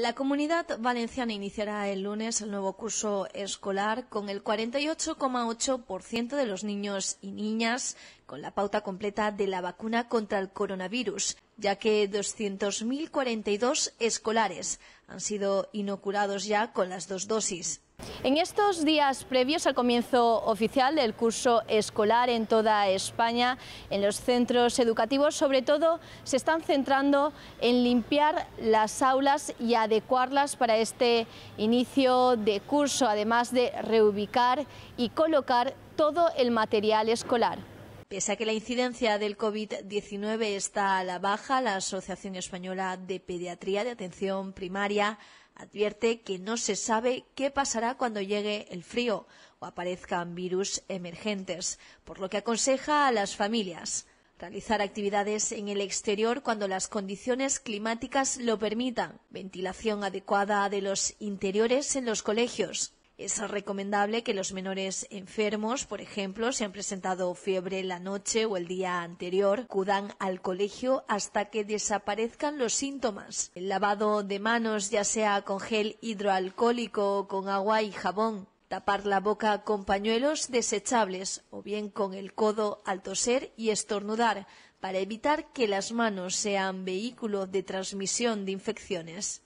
La comunidad valenciana iniciará el lunes el nuevo curso escolar con el 48,8% de los niños y niñas con la pauta completa de la vacuna contra el coronavirus, ya que 200.042 escolares han sido inoculados ya con las dos dosis. En estos días previos al comienzo oficial del curso escolar en toda España, en los centros educativos sobre todo se están centrando en limpiar las aulas y adecuarlas para este inicio de curso, además de reubicar y colocar todo el material escolar. Pese a que la incidencia del COVID-19 está a la baja, la Asociación Española de Pediatría de Atención Primaria advierte que no se sabe qué pasará cuando llegue el frío o aparezcan virus emergentes, por lo que aconseja a las familias realizar actividades en el exterior cuando las condiciones climáticas lo permitan, ventilación adecuada de los interiores en los colegios, es recomendable que los menores enfermos, por ejemplo, si han presentado fiebre la noche o el día anterior, acudan al colegio hasta que desaparezcan los síntomas. El lavado de manos, ya sea con gel hidroalcohólico o con agua y jabón, tapar la boca con pañuelos desechables o bien con el codo al toser y estornudar para evitar que las manos sean vehículo de transmisión de infecciones.